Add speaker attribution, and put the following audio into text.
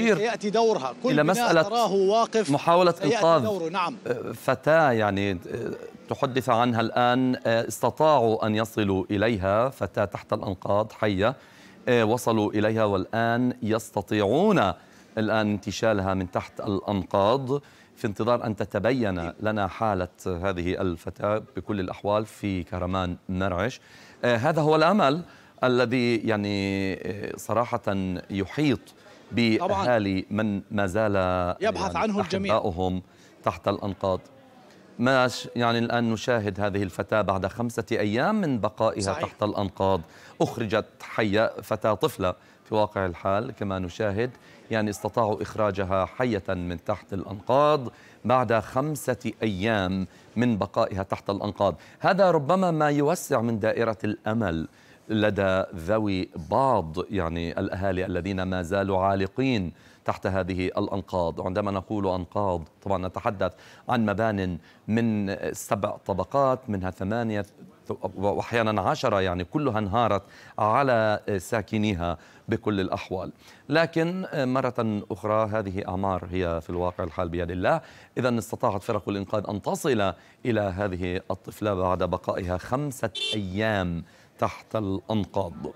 Speaker 1: ياتي دورها كل إلى مسألة تراه واقف محاوله انقاذ دوره نعم أه، فتاه يعني أه، تحدث عنها الان أه، استطاعوا ان يصلوا اليها فتاه تحت الانقاض حيه وصلوا اليها والان يستطيعون الان انتشالها من تحت الانقاض في انتظار ان تتبين لنا حاله هذه الفتاه بكل الاحوال في كهرمان مرعش هذا هو الامل الذي يعني صراحه يحيط بأهالي من ما زال يبحث يعني عنه الجميع تحت الأنقاض ما يعني الآن نشاهد هذه الفتاة بعد خمسة أيام من بقائها صحيح. تحت الأنقاض أخرجت حية فتاة طفلة في واقع الحال كما نشاهد يعني استطاعوا إخراجها حية من تحت الأنقاض بعد خمسة أيام من بقائها تحت الأنقاض هذا ربما ما يوسع من دائرة الأمل لدى ذوي بعض يعني الأهالي الذين ما زالوا عالقين تحت هذه الأنقاض وعندما نقول أنقاض طبعا نتحدث عن مبان من سبع طبقات منها ثمانية واحيانا عشره يعني كلها انهارت على ساكنيها بكل الاحوال، لكن مره اخرى هذه اعمار هي في الواقع الحال بيد الله، اذا استطاعت فرق الانقاذ ان تصل الى هذه الطفله بعد بقائها خمسه ايام تحت الأنقاض